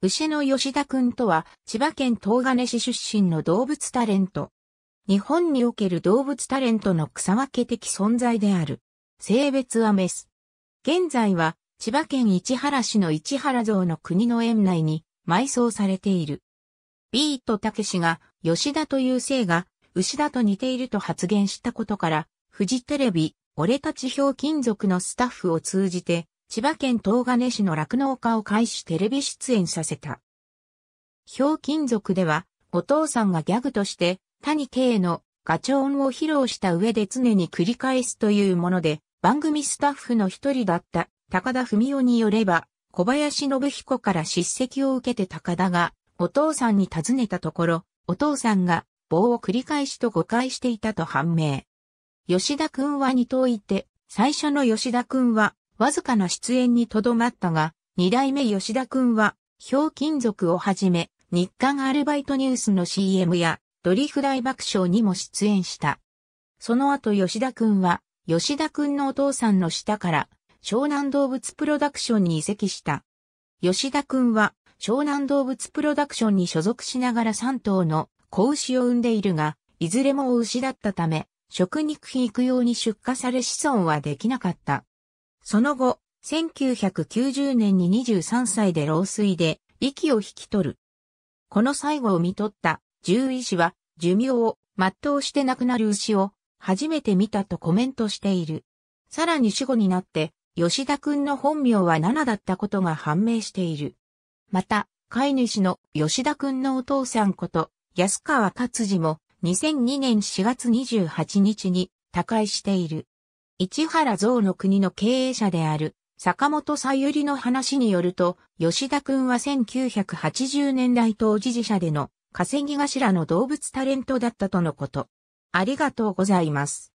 牛の吉田くんとは、千葉県東金市出身の動物タレント。日本における動物タレントの草分け的存在である。性別はメス。現在は、千葉県市原市の市原像の国の園内に埋葬されている。ビートたけしが、吉田という姓が、牛田と似ていると発言したことから、フジテレビ、俺たち表金属のスタッフを通じて、千葉県東金市の酪農家を開始テレビ出演させた。ひょうきん族では、お父さんがギャグとして、谷慶のガチョーンを披露した上で常に繰り返すというもので、番組スタッフの一人だった高田文夫によれば、小林信彦から叱責を受けて高田が、お父さんに尋ねたところ、お父さんが棒を繰り返しと誤解していたと判明。吉田くんはにといて、最初の吉田くんはわずかな出演にとどまったが、二代目吉田くんは、ひょうきん族をはじめ、日刊アルバイトニュースの CM や、ドリフ大爆笑にも出演した。その後吉田くんは、吉田くんのお父さんの下から、湘南動物プロダクションに移籍した。吉田くんは、湘南動物プロダクションに所属しながら3頭の子牛を産んでいるが、いずれも牛だったため、食肉品育用に出荷され子孫はできなかった。その後、1990年に23歳で老衰で息を引き取る。この最後を見取った獣医師は寿命を全うして亡くなる牛を初めて見たとコメントしている。さらに死後になって吉田くんの本名は7だったことが判明している。また、飼い主の吉田くんのお父さんこと安川勝次も2002年4月28日に他界している。市原蔵の国の経営者である坂本さゆりの話によると、吉田くんは1980年代当時自社での稼ぎ頭の動物タレントだったとのこと。ありがとうございます。